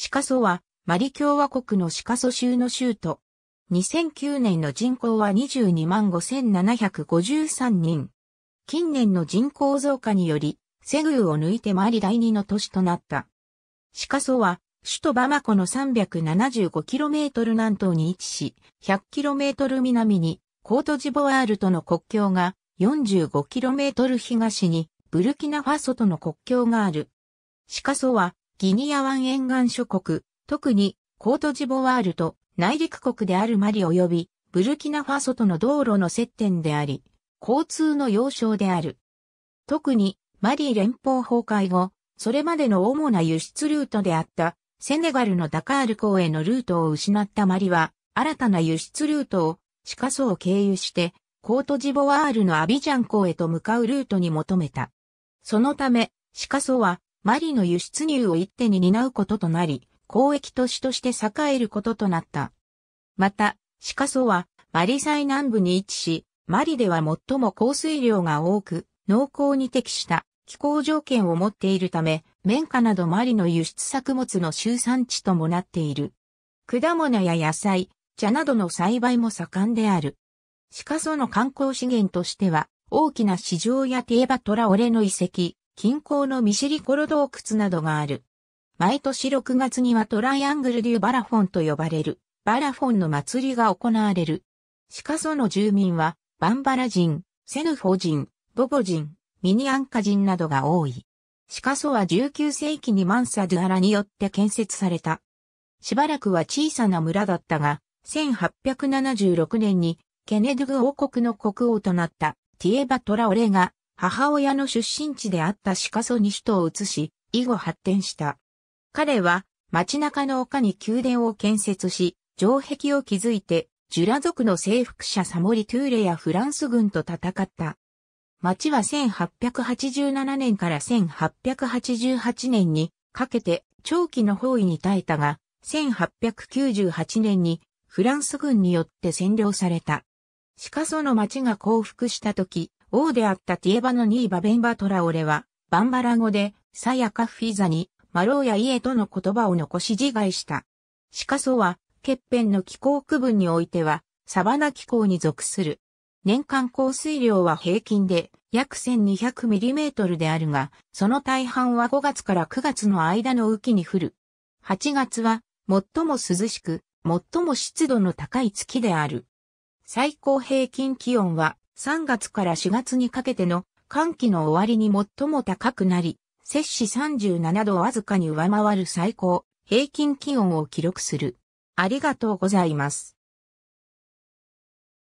シカソは、マリ共和国のシカソ州の州都。2009年の人口は22万5753人。近年の人口増加により、セグーを抜いてマリ第二の都市となった。シカソは、首都バマコの 375km 南東に位置し、100km 南にコートジボワールとの国境が 45km 東にブルキナファソとの国境がある。シカソはギニア湾沿岸諸国、特にコートジボワールと内陸国であるマリ及びブルキナファソとの道路の接点であり、交通の要衝である。特にマリ連邦崩壊後、それまでの主な輸出ルートであったセネガルのダカール港へのルートを失ったマリは、新たな輸出ルートをシカソを経由して、コートジボワールのアビジャン港へと向かうルートに求めた。そのため、シカソはマリの輸出入を一手に担うこととなり、交易都市として栄えることとなった。また、シカソはマリ最南部に位置し、マリでは最も降水量が多く、濃厚に適した気候条件を持っているため、綿花などマリの輸出作物の集産地ともなっている。果物や野菜、茶などの栽培も盛んである。シカソの観光資源としては、大きな市場やティエバトラオレの遺跡、近郊のミシリコロ洞窟などがある。毎年6月にはトライアングルデュバラフォンと呼ばれる、バラフォンの祭りが行われる。シカソの住民は、バンバラ人、セヌフォ人、ボボ人、ミニアンカ人などが多い。シカソは19世紀にマンサ・ドゥアラによって建設された。しばらくは小さな村だったが、1876年にケネドゥグ王国の国王となったティエバ・トラオレが母親の出身地であったシカソに首都を移し、以後発展した。彼は街中の丘に宮殿を建設し、城壁を築いて、ジュラ族の征服者サモリ・トゥーレやフランス軍と戦った。町は1887年から1888年にかけて長期の包囲に耐えたが、1898年にフランス軍によって占領された。シカソの町が降伏した時、王であったティエバのニーバ・ベンバトラオレは、バンバラ語で、サヤカフィザに、マローやイエとの言葉を残し自害した。シカソは、ケッペンの気候区分においては、サバナ気候に属する。年間降水量は平均で約 1200mm であるが、その大半は5月から9月の間の雨季に降る。8月は最も涼しく、最も湿度の高い月である。最高平均気温は3月から4月にかけての寒気の終わりに最も高くなり、摂氏37度をわずかに上回る最高、平均気温を記録する。ありがとうございます。